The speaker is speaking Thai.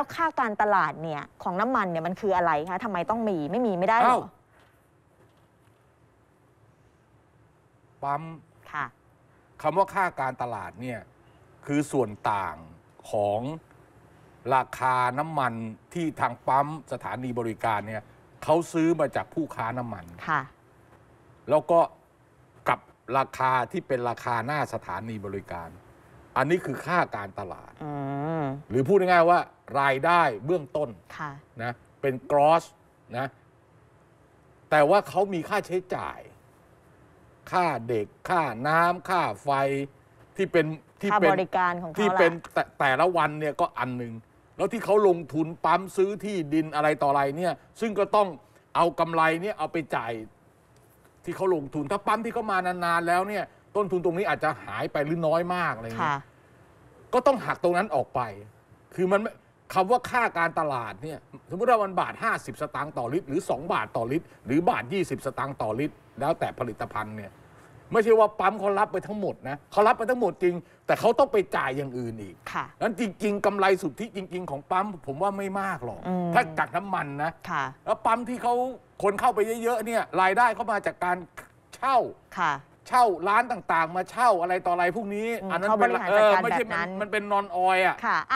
แล้วค่าการตลาดเนี่ยของน้ำมันเนี่ยมันคืออะไรคะทำไมต้องมีไม่มีไม่ได้หรอปั๊มค่ะคำว่าค่าการตลาดเนี่ยคือส่วนต่างของราคาน้ำมันที่ทางปั๊มสถานีบริการเนี่ยเขาซื้อมาจากผู้ค้าน้ำมันค่ะแล้วก็กับราคาที่เป็นราคาหน้าสถานีบริการ อันนี้คือค่าการตลาดอหรือพูดง่ายๆว่า รายได้เบื้องต้นนะเป็นก r o s s นะแต่ว่าเขามีค่าใช้จ่าย ค่าเด็กค่าน้ำค่าไฟ ที่เป็นที่เป็นบริการของเขาที่เป็นแต่แต่ละวันเนี่ยก็อันหนึ่งแล้วที่เขาลงทุนปั๊มซื้อที่ดินอะไรต่ออะไรเนี่ย ซึ่งก็ต้องเอากำไรเนี่ยเอาไปจ่าย ที่เขาลงทุนถ้าปั๊มที่เขามานานๆแล้วเนี่ย ต้นทุนตรงนี้อาจจะหายไปหรือน้อยมากอะไรเงี้ยก็ต้องหักตรงนั้นออกไป คือมันคำว่าค่าการตลาดเนี่ย สมมติว่ามันบาท 50 สตางค์ต่อลิตรหรือ 2 บาทต่อลิตร หรือบาท 20 สตางค์ต่อลิตร แล้วแต่ผลิตภัณฑ์เนี่ย ไม่ใช่ว่าปั๊มเขารับไปทั้งหมดนะเขารับไปทั้งหมดจริง แต่เขาต้องไปจ่ายอย่างอื่นอีก ค่ะ นั้นจริง ๆ กำไรสุทธิจริง ๆ ของปั๊มผมว่าไม่มากหรอกถ้าจากน้ำมันนะ ค่ะ แล้วปั๊มที่เขาคนเข้าไปเยอะๆเนี่ยรายได้เขามาจากการเช่า ค่ะเช่าร้านต่างๆ มาเช่าอะไรต่ออะไรพวกนี้ อันนั้นเขาบริหารจัดการแบบนั้น มันเป็นนอน ออยอ่ะ